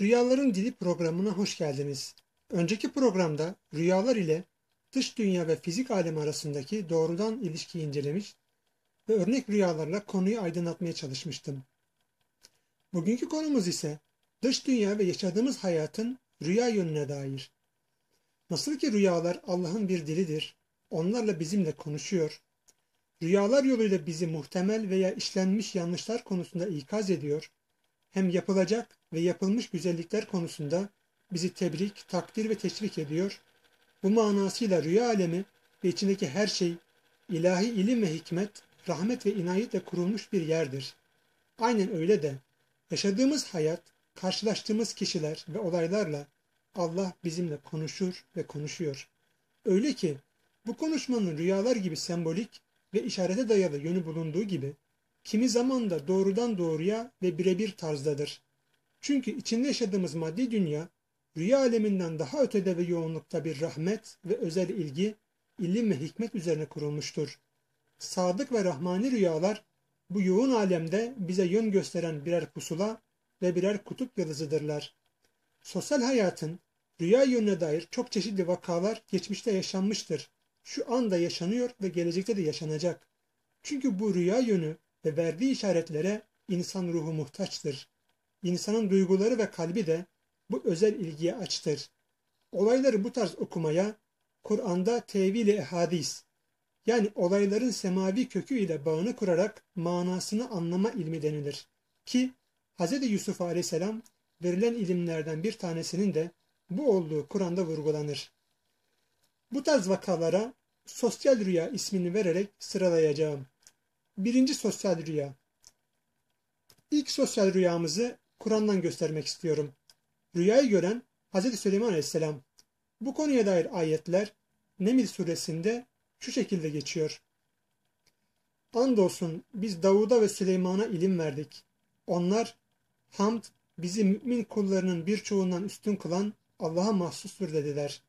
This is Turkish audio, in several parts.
Rüyaların Dili programına hoş geldiniz. Önceki programda rüyalar ile dış dünya ve fizik alemi arasındaki doğrudan ilişkiyi incelemiş ve örnek rüyalarla konuyu aydınlatmaya çalışmıştım. Bugünkü konumuz ise dış dünya ve yaşadığımız hayatın rüya yönüne dair. Nasıl ki rüyalar Allah'ın bir dilidir, onlarla bizimle konuşuyor, rüyalar yoluyla bizi muhtemel veya işlenmiş yanlışlar konusunda ikaz ediyor, hem yapılacak ve yapılmış güzellikler konusunda bizi tebrik, takdir ve teşvik ediyor. Bu manasıyla rüya alemi ve içindeki her şey ilahi ilim ve hikmet, rahmet ve inayetle kurulmuş bir yerdir. Aynen öyle de yaşadığımız hayat, karşılaştığımız kişiler ve olaylarla Allah bizimle konuşur ve konuşuyor. Öyle ki bu konuşmanın rüyalar gibi sembolik ve işarete dayalı yönü bulunduğu gibi kimi zaman da doğrudan doğruya ve birebir tarzdadır. Çünkü içinde yaşadığımız maddi dünya, rüya aleminden daha ötede ve yoğunlukta bir rahmet ve özel ilgi, ilim ve hikmet üzerine kurulmuştur. Sadık ve rahmani rüyalar, bu yoğun alemde bize yön gösteren birer pusula ve birer kutup yıldızıdırlar. Sosyal hayatın rüya yönüne dair çok çeşitli vakalar geçmişte yaşanmıştır. Şu anda yaşanıyor ve gelecekte de yaşanacak. Çünkü bu rüya yönü ve verdiği işaretlere insan ruhu muhtaçtır insanın duyguları ve kalbi de bu özel ilgiye açtır. Olayları bu tarz okumaya Kur'an'da tevil-i ehadis yani olayların semavi kökü ile bağını kurarak manasını anlama ilmi denilir. Ki Hz. Yusuf aleyhisselam verilen ilimlerden bir tanesinin de bu olduğu Kur'an'da vurgulanır. Bu tarz vakalara sosyal rüya ismini vererek sıralayacağım. Birinci sosyal rüya. İlk sosyal rüyamızı Kur'an'dan göstermek istiyorum. Rüyayı gören Hz. Süleyman Aleyhisselam. Bu konuya dair ayetler Nemil suresinde şu şekilde geçiyor. Andolsun biz Davud'a ve Süleyman'a ilim verdik. Onlar hamd bizi mümin kullarının birçoğundan üstün kılan Allah'a mahsustur dediler.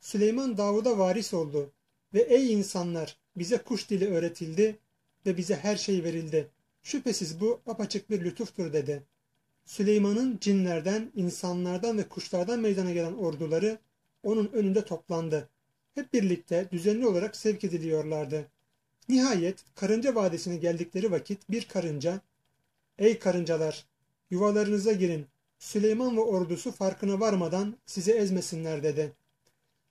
Süleyman Davud'a varis oldu ve ey insanlar bize kuş dili öğretildi ve bize her şey verildi. Şüphesiz bu apaçık bir lütuftur dedi. Süleyman'ın cinlerden, insanlardan ve kuşlardan meydana gelen orduları onun önünde toplandı. Hep birlikte düzenli olarak sevk ediliyorlardı. Nihayet karınca vadisine geldikleri vakit bir karınca, ''Ey karıncalar, yuvalarınıza girin, Süleyman ve ordusu farkına varmadan sizi ezmesinler.'' dedi.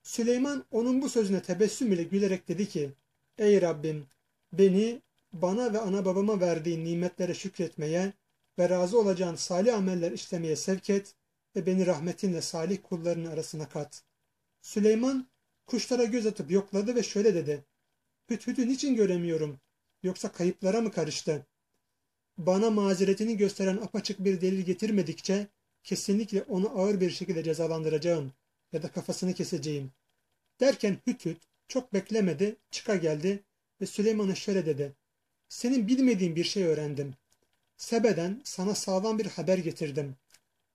Süleyman onun bu sözüne tebessüm ile gülerek dedi ki, ''Ey Rabbim, beni, bana ve ana babama verdiğin nimetlere şükretmeye, ve razı olacağın salih ameller işlemeye sevk et ve beni rahmetinle salih kullarının arasına kat. Süleyman kuşlara göz atıp yokladı ve şöyle dedi. Hüthüdü niçin göremiyorum? Yoksa kayıplara mı karıştı? Bana mazeretini gösteren apaçık bir delil getirmedikçe kesinlikle onu ağır bir şekilde cezalandıracağım ya da kafasını keseceğim. Derken Hüthüt çok beklemedi, çıka geldi ve Süleyman'a şöyle dedi. Senin bilmediğin bir şey öğrendim. Sebe'den sana sağlam bir haber getirdim.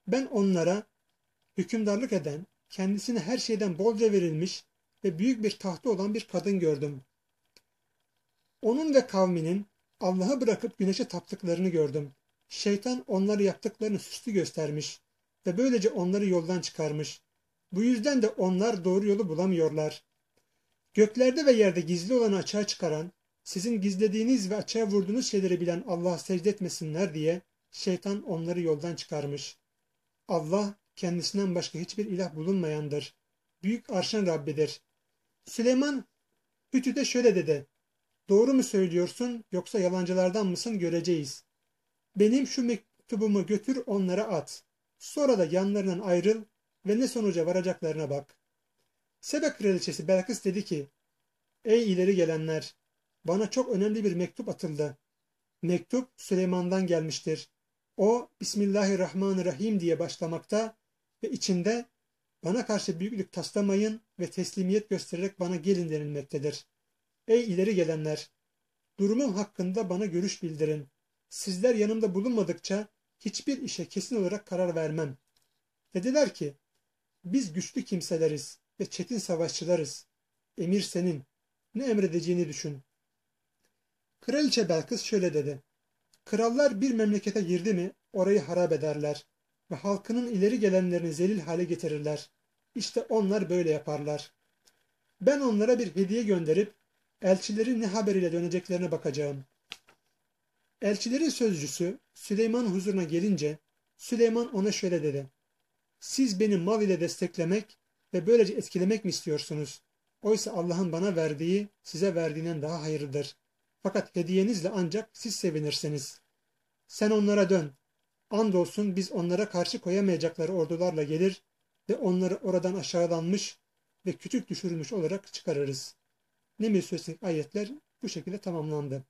Ben onlara hükümdarlık eden, kendisine her şeyden bolca verilmiş ve büyük bir tahtı olan bir kadın gördüm. Onun ve kavminin Allah'ı bırakıp güneşe taptıklarını gördüm. Şeytan onları yaptıklarını süslü göstermiş ve böylece onları yoldan çıkarmış. Bu yüzden de onlar doğru yolu bulamıyorlar. Göklerde ve yerde gizli olanı açığa çıkaran, sizin gizlediğiniz ve açığa vurduğunuz şeyleri bilen Allah'a secde etmesinler diye şeytan onları yoldan çıkarmış. Allah kendisinden başka hiçbir ilah bulunmayandır. Büyük arşın Rabbidir. Süleyman Hütü'de şöyle dedi. Doğru mu söylüyorsun yoksa yalancılardan mısın göreceğiz. Benim şu mektubumu götür onlara at. Sonra da yanlarından ayrıl ve ne sonuca varacaklarına bak. Sebe kraliçesi Belkıs dedi ki Ey ileri gelenler! bana çok önemli bir mektup atıldı. Mektup Süleyman'dan gelmiştir. O Bismillahirrahmanirrahim diye başlamakta ve içinde bana karşı büyüklük taslamayın ve teslimiyet göstererek bana gelin denilmektedir. Ey ileri gelenler! Durumum hakkında bana görüş bildirin. Sizler yanımda bulunmadıkça hiçbir işe kesin olarak karar vermem. Dediler ki, biz güçlü kimseleriz ve çetin savaşçılarız. Emir senin. Ne emredeceğini düşün. Kraliçe Belkıs şöyle dedi. Krallar bir memlekete girdi mi orayı harap ederler ve halkının ileri gelenlerini zelil hale getirirler. İşte onlar böyle yaparlar. Ben onlara bir hediye gönderip elçilerin ne haberiyle döneceklerine bakacağım. Elçilerin sözcüsü Süleyman huzuruna gelince Süleyman ona şöyle dedi. Siz beni mal ile desteklemek ve böylece etkilemek mi istiyorsunuz? Oysa Allah'ın bana verdiği size verdiğinden daha hayırlıdır. Fakat hediyenizle ancak siz sevinirsiniz. Sen onlara dön. Andolsun biz onlara karşı koyamayacakları ordularla gelir ve onları oradan aşağılanmış ve küçük düşürülmüş olarak çıkarırız. Nemil suresindeki ayetler bu şekilde tamamlandı.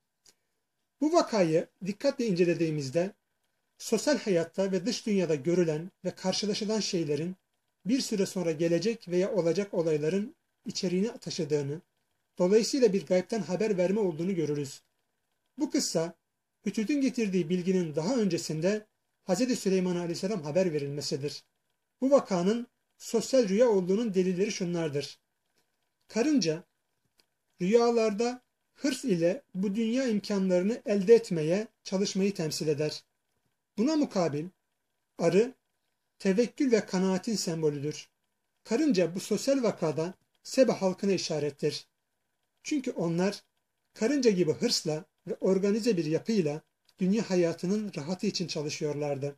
Bu vakayı dikkatle incelediğimizde sosyal hayatta ve dış dünyada görülen ve karşılaşılan şeylerin bir süre sonra gelecek veya olacak olayların içeriğini taşıdığını dolayısıyla bir gaybten haber verme olduğunu görürüz. Bu kıssa Hütüt'ün getirdiği bilginin daha öncesinde Hz. Süleyman Aleyhisselam haber verilmesidir. Bu vakanın sosyal rüya olduğunun delilleri şunlardır. Karınca rüyalarda hırs ile bu dünya imkanlarını elde etmeye çalışmayı temsil eder. Buna mukabil arı tevekkül ve kanaatin sembolüdür. Karınca bu sosyal vakada Sebe halkına işarettir. Çünkü onlar karınca gibi hırsla ve organize bir yapıyla dünya hayatının rahatı için çalışıyorlardı.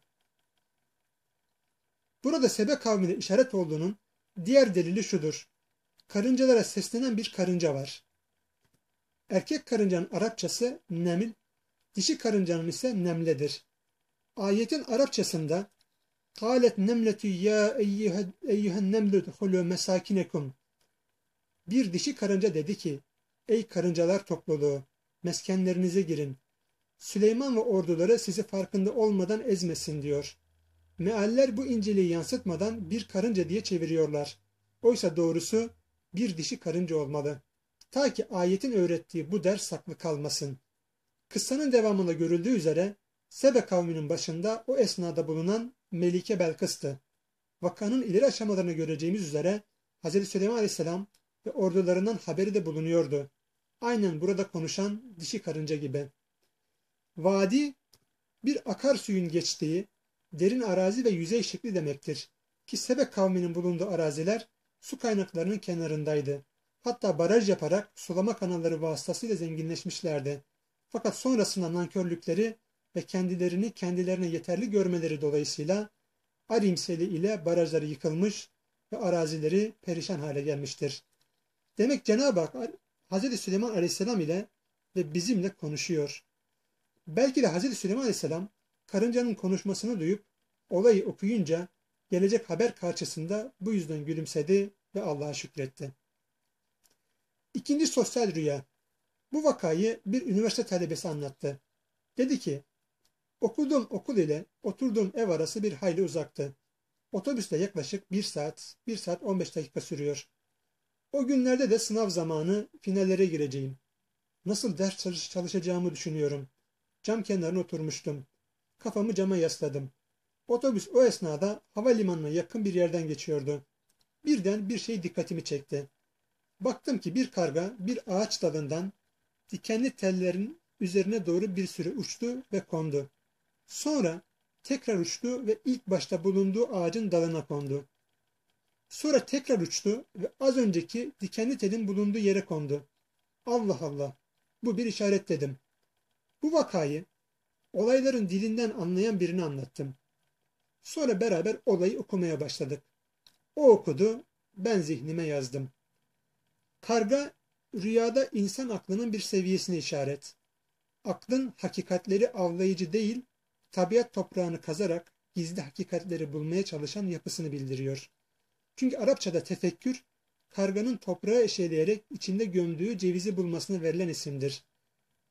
Burada sebe kavmine işaret olduğunun diğer delili şudur. Karıncalara seslenen bir karınca var. Erkek karıncanın Arapçası nemil, dişi karıncanın ise nemledir. Ayetin Arapçasında قَالَتْ نَمْلَةُ يَا اَيُّهَا النَّمْلُ دُخُلُوا مَسَاكِنَكُمْ Bir dişi karınca dedi ki, Ey karıncalar topluluğu! Meskenlerinize girin. Süleyman ve orduları sizi farkında olmadan ezmesin diyor. Mealler bu inceliği yansıtmadan bir karınca diye çeviriyorlar. Oysa doğrusu bir dişi karınca olmalı. Ta ki ayetin öğrettiği bu ders saklı kalmasın. Kıssanın devamında görüldüğü üzere Sebe kavminin başında o esnada bulunan Melike Belkıs'tı. Vakanın ileri aşamalarını göreceğimiz üzere Hz. Süleyman Aleyhisselam ve ordularından haberi de bulunuyordu. Aynen burada konuşan dişi karınca gibi. Vadi bir akarsuyun geçtiği derin arazi ve yüzey şekli demektir. Ki Sebek kavminin bulunduğu araziler su kaynaklarının kenarındaydı. Hatta baraj yaparak sulama kanalları vasıtasıyla zenginleşmişlerdi. Fakat sonrasında nankörlükleri ve kendilerini kendilerine yeterli görmeleri dolayısıyla Arimseli ile barajları yıkılmış ve arazileri perişan hale gelmiştir. Demek Cenab-ı Hak Hazreti Süleyman Aleyhisselam ile ve bizimle konuşuyor. Belki de Hazreti Süleyman Aleyhisselam karıncanın konuşmasını duyup olayı okuyunca gelecek haber karşısında bu yüzden gülümsedi ve Allah'a şükretti. İkinci sosyal rüya. Bu vakayı bir üniversite talebesi anlattı. Dedi ki, okuduğum okul ile oturduğum ev arası bir hayli uzaktı. Otobüsle yaklaşık 1 saat, 1 saat 15 dakika sürüyor. O günlerde de sınav zamanı finallere gireceğim. Nasıl ders çalış çalışacağımı düşünüyorum. Cam kenarına oturmuştum. Kafamı cama yasladım. Otobüs o esnada havalimanına yakın bir yerden geçiyordu. Birden bir şey dikkatimi çekti. Baktım ki bir karga bir ağaç dalından dikenli tellerin üzerine doğru bir sürü uçtu ve kondu. Sonra tekrar uçtu ve ilk başta bulunduğu ağacın dalına kondu. Sonra tekrar uçtu ve az önceki dikenli telin bulunduğu yere kondu. Allah Allah, bu bir işaret dedim. Bu vakayı olayların dilinden anlayan birini anlattım. Sonra beraber olayı okumaya başladık. O okudu, ben zihnime yazdım. Karga rüyada insan aklının bir seviyesine işaret. Aklın hakikatleri avlayıcı değil, tabiat toprağını kazarak gizli hakikatleri bulmaya çalışan yapısını bildiriyor. Çünkü Arapçada tefekkür, karganın toprağı eşeleyerek içinde gömdüğü cevizi bulmasına verilen isimdir.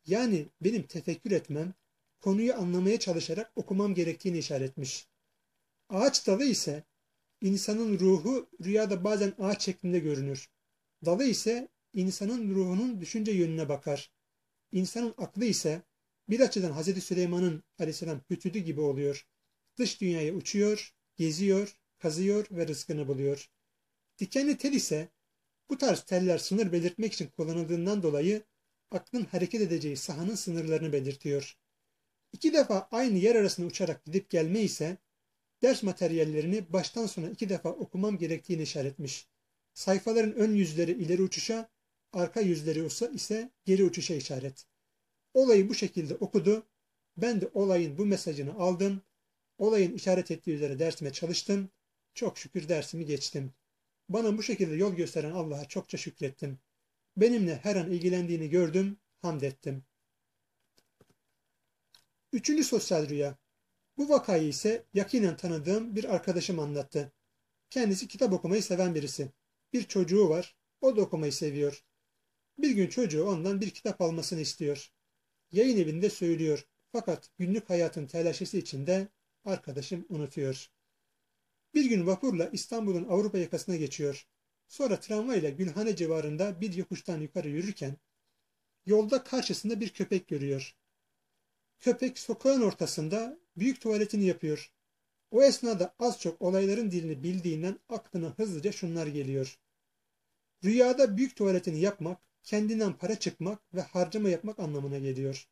Yani benim tefekkür etmem, konuyu anlamaya çalışarak okumam gerektiğini işaretmiş. Ağaç dalı ise insanın ruhu rüyada bazen ağaç şeklinde görünür. Dalı ise insanın ruhunun düşünce yönüne bakar. İnsanın aklı ise bir açıdan Hz. Süleyman'ın aleyhisselam hütüdü gibi oluyor. Dış dünyaya uçuyor, geziyor, kazıyor ve rızkını buluyor. Dikenli tel ise bu tarz teller sınır belirtmek için kullanıldığından dolayı aklın hareket edeceği sahanın sınırlarını belirtiyor. İki defa aynı yer arasında uçarak gidip gelme ise ders materyallerini baştan sona iki defa okumam gerektiğini işaretmiş. Sayfaların ön yüzleri ileri uçuşa, arka yüzleri ise geri uçuşa işaret. Olayı bu şekilde okudu. Ben de olayın bu mesajını aldım. Olayın işaret ettiği üzere dersime çalıştım çok şükür dersimi geçtim. Bana bu şekilde yol gösteren Allah'a çokça şükrettim. Benimle her an ilgilendiğini gördüm, hamd ettim. Üçüncü sosyal rüya. Bu vakayı ise yakinen tanıdığım bir arkadaşım anlattı. Kendisi kitap okumayı seven birisi. Bir çocuğu var, o da okumayı seviyor. Bir gün çocuğu ondan bir kitap almasını istiyor. Yayın evinde söylüyor. Fakat günlük hayatın telaşesi içinde arkadaşım unutuyor. Bir gün vapurla İstanbul'un Avrupa yakasına geçiyor. Sonra tramvayla Gülhane civarında bir yokuştan yukarı yürürken yolda karşısında bir köpek görüyor. Köpek sokağın ortasında büyük tuvaletini yapıyor. O esnada az çok olayların dilini bildiğinden aklına hızlıca şunlar geliyor. Rüyada büyük tuvaletini yapmak, kendinden para çıkmak ve harcama yapmak anlamına geliyor.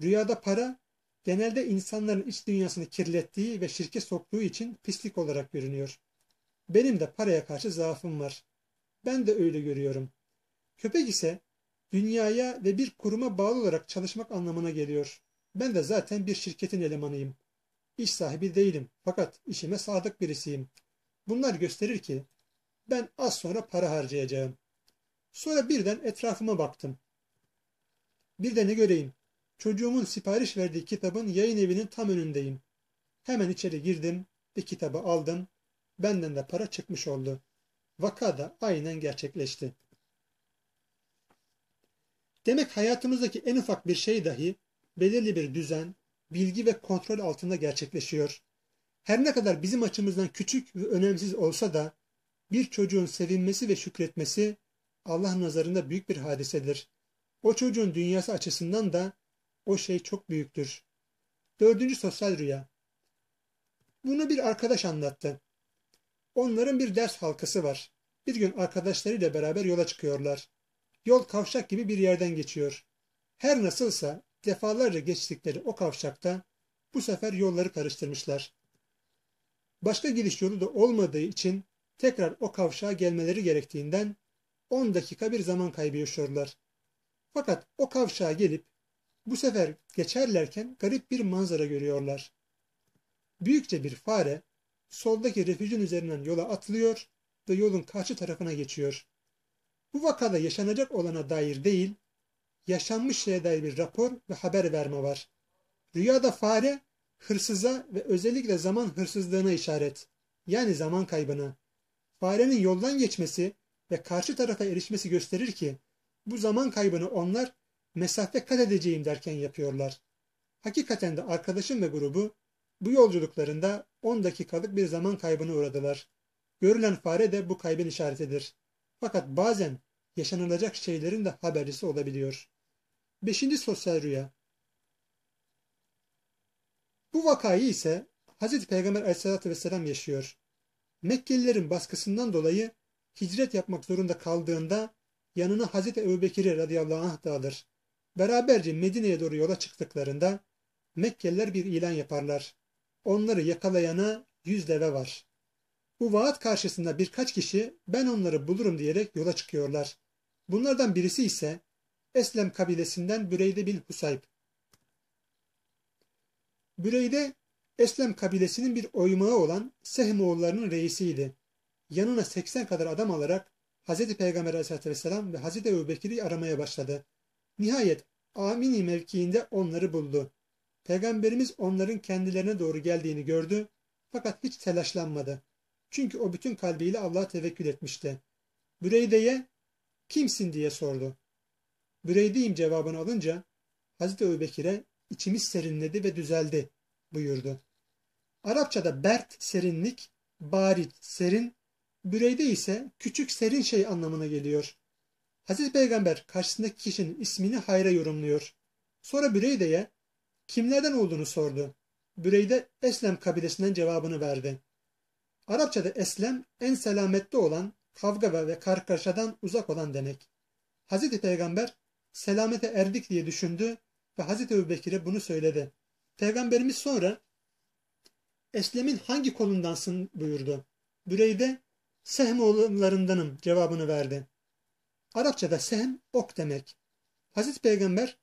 Rüyada para genelde insanların iç dünyasını kirlettiği ve şirke soktuğu için pislik olarak görünüyor. Benim de paraya karşı zaafım var. Ben de öyle görüyorum. Köpek ise dünyaya ve bir kuruma bağlı olarak çalışmak anlamına geliyor. Ben de zaten bir şirketin elemanıyım. İş sahibi değilim fakat işime sadık birisiyim. Bunlar gösterir ki ben az sonra para harcayacağım. Sonra birden etrafıma baktım. Bir de ne göreyim? Çocuğumun sipariş verdiği kitabın yayın evinin tam önündeyim. Hemen içeri girdim bir kitabı aldım. Benden de para çıkmış oldu. Vaka da aynen gerçekleşti. Demek hayatımızdaki en ufak bir şey dahi belirli bir düzen, bilgi ve kontrol altında gerçekleşiyor. Her ne kadar bizim açımızdan küçük ve önemsiz olsa da bir çocuğun sevinmesi ve şükretmesi Allah nazarında büyük bir hadisedir. O çocuğun dünyası açısından da o şey çok büyüktür. Dördüncü sosyal rüya. Bunu bir arkadaş anlattı. Onların bir ders halkası var. Bir gün arkadaşlarıyla beraber yola çıkıyorlar. Yol kavşak gibi bir yerden geçiyor. Her nasılsa defalarca geçtikleri o kavşakta bu sefer yolları karıştırmışlar. Başka giriş yolu da olmadığı için tekrar o kavşağa gelmeleri gerektiğinden 10 dakika bir zaman kaybı yaşıyorlar. Fakat o kavşağa gelip bu sefer geçerlerken garip bir manzara görüyorlar. Büyükçe bir fare soldaki refüjün üzerinden yola atlıyor ve yolun karşı tarafına geçiyor. Bu vakada yaşanacak olana dair değil, yaşanmış şeye dair bir rapor ve haber verme var. Rüyada fare hırsıza ve özellikle zaman hırsızlığına işaret. Yani zaman kaybına. Farenin yoldan geçmesi ve karşı tarafa erişmesi gösterir ki bu zaman kaybını onlar mesafe kat edeceğim derken yapıyorlar. Hakikaten de arkadaşım ve grubu bu yolculuklarında 10 dakikalık bir zaman kaybına uğradılar. Görülen fare de bu kaybın işaretidir. Fakat bazen yaşanılacak şeylerin de habercisi olabiliyor. Beşinci sosyal rüya. Bu vakayı ise Hz. Peygamber aleyhissalatü vesselam yaşıyor. Mekkelilerin baskısından dolayı hicret yapmak zorunda kaldığında yanına Hz. Ebu Bekir'i radıyallahu anh da alır. Beraberce Medine'ye doğru yola çıktıklarında Mekkeliler bir ilan yaparlar. Onları yakalayana yüz deve var. Bu vaat karşısında birkaç kişi ben onları bulurum diyerek yola çıkıyorlar. Bunlardan birisi ise Eslem kabilesinden Büreyde bin Husayb. Büreyde Eslem kabilesinin bir oymağı olan Sehm oğullarının reisiydi. Yanına 80 kadar adam alarak Hz. Peygamber aleyhissalatü vesselam ve Hz. Ebu Bekir'i aramaya başladı. Nihayet Amini mevkiinde onları buldu. Peygamberimiz onların kendilerine doğru geldiğini gördü fakat hiç telaşlanmadı. Çünkü o bütün kalbiyle Allah'a tevekkül etmişti. Büreyde'ye kimsin diye sordu. Büreydeyim cevabını alınca Hazreti Ebubekir'e içimiz serinledi ve düzeldi buyurdu. Arapçada bert serinlik, barit serin, büreyde ise küçük serin şey anlamına geliyor. Hazreti peygamber karşısındaki kişinin ismini hayra yorumluyor. Sonra Büreyde'ye kimlerden olduğunu sordu. Büreyde Eslem kabilesinden cevabını verdi. Arapçada Eslem en selamette olan, kavga ve karkarşadan uzak olan demek. Hazreti Peygamber selamete erdik diye düşündü ve Hazreti Ebubekir'e bunu söyledi. Peygamberimiz sonra Eslem'in hangi kolundansın buyurdu. Büreyde Sehm oğullarındanım cevabını verdi. Arapçada sem ok demek. Hazreti Peygamber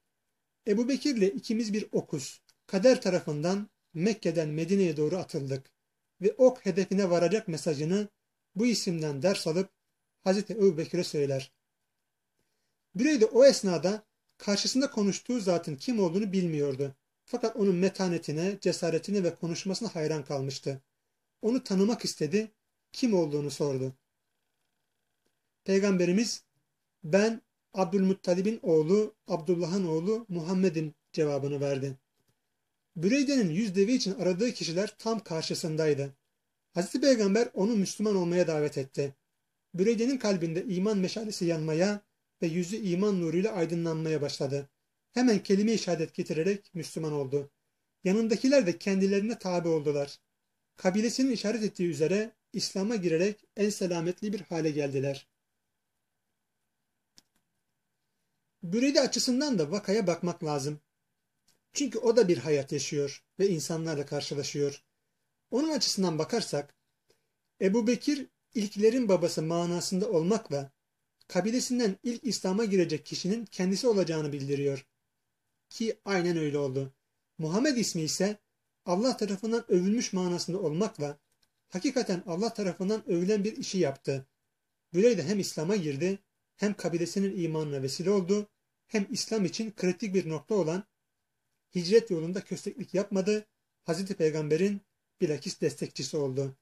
Ebu Bekir'le ikimiz bir okuz. Kader tarafından Mekke'den Medine'ye doğru atıldık ve ok hedefine varacak mesajını bu isimden ders alıp Hazreti Ebu Bekir'e söyler. Birey de o esnada karşısında konuştuğu zatın kim olduğunu bilmiyordu. Fakat onun metanetine, cesaretine ve konuşmasına hayran kalmıştı. Onu tanımak istedi, kim olduğunu sordu. Peygamberimiz ben Abdülmuttalib'in oğlu Abdullah'ın oğlu Muhammed'in cevabını verdi. Büreyde'nin yüz devi için aradığı kişiler tam karşısındaydı. Hazreti Peygamber onu Müslüman olmaya davet etti. Büreyde'nin kalbinde iman meşalesi yanmaya ve yüzü iman nuruyla aydınlanmaya başladı. Hemen kelime-i şehadet getirerek Müslüman oldu. Yanındakiler de kendilerine tabi oldular. Kabilesinin işaret ettiği üzere İslam'a girerek en selametli bir hale geldiler. Büredi açısından da vakaya bakmak lazım. Çünkü o da bir hayat yaşıyor ve insanlarla karşılaşıyor. Onun açısından bakarsak, Ebu Bekir ilklerin babası manasında olmakla kabilesinden ilk İslam'a girecek kişinin kendisi olacağını bildiriyor. Ki aynen öyle oldu. Muhammed ismi ise Allah tarafından övülmüş manasında olmakla hakikaten Allah tarafından övülen bir işi yaptı. Böyle de hem İslam'a girdi hem kabilesinin imanına vesile oldu hem İslam için kritik bir nokta olan hicret yolunda kösteklik yapmadı. Hazreti Peygamber'in bilakis destekçisi oldu.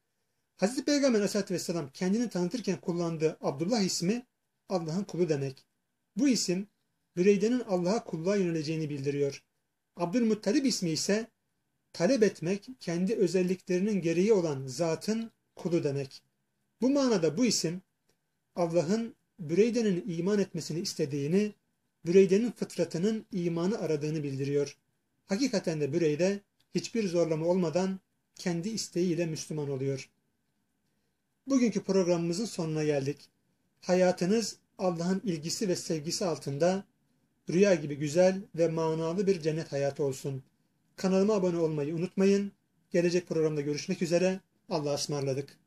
Hazreti Peygamber Aleyhisselatü Vesselam kendini tanıtırken kullandığı Abdullah ismi Allah'ın kulu demek. Bu isim Büreyde'nin Allah'a kulluğa yöneleceğini bildiriyor. Abdülmuttalib ismi ise talep etmek kendi özelliklerinin gereği olan zatın kulu demek. Bu manada bu isim Allah'ın Büreyde'nin iman etmesini istediğini, Büreyde'nin fıtratının imanı aradığını bildiriyor. Hakikaten de Büreyde hiçbir zorlama olmadan kendi isteğiyle Müslüman oluyor. Bugünkü programımızın sonuna geldik. Hayatınız Allah'ın ilgisi ve sevgisi altında rüya gibi güzel ve manalı bir cennet hayatı olsun. Kanalıma abone olmayı unutmayın. Gelecek programda görüşmek üzere. Allah'a ısmarladık.